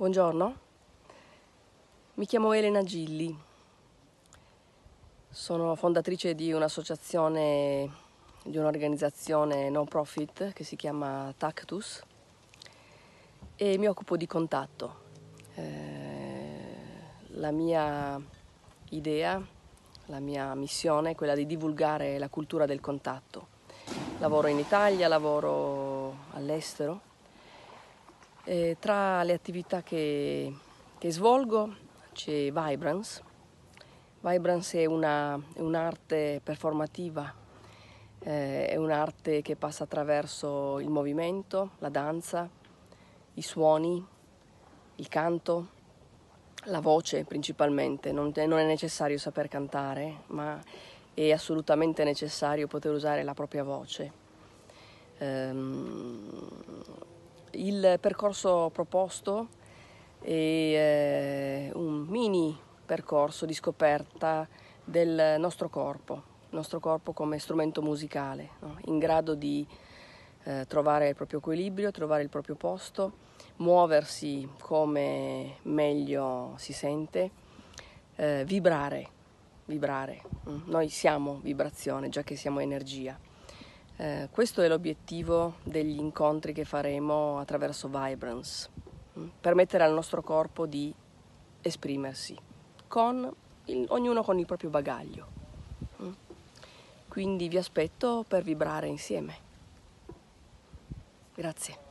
Buongiorno, mi chiamo Elena Gilli, sono fondatrice di un'associazione, di un'organizzazione non profit che si chiama Tactus e mi occupo di contatto. Eh, la mia idea, la mia missione è quella di divulgare la cultura del contatto. Lavoro in Italia, lavoro all'estero e eh, tra le attività che, che svolgo c'è Vibrance. Vibrance è, un'arte performativa, eh, è un'arte che passa attraverso il movimento, la danza, i suoni, il canto, la voce principalmente, non, non, è necessario saper cantare, ma è assolutamente necessario poter usare la propria voce. Ehm, il percorso proposto è eh, un mini percorso di scoperta del nostro corpo, il nostro corpo come strumento musicale, no? in grado di eh, trovare il proprio equilibrio, trovare il proprio posto, muoversi come meglio si sente, eh, vibrare, vibrare. Mm, noi siamo vibrazione, già che siamo energia. Eh, questo è l'obiettivo degli incontri che faremo attraverso Vibrance, mm, permettere al nostro corpo di esprimersi, con il, ognuno con il proprio bagaglio. Mm. Quindi vi aspetto per vibrare insieme. Grazie.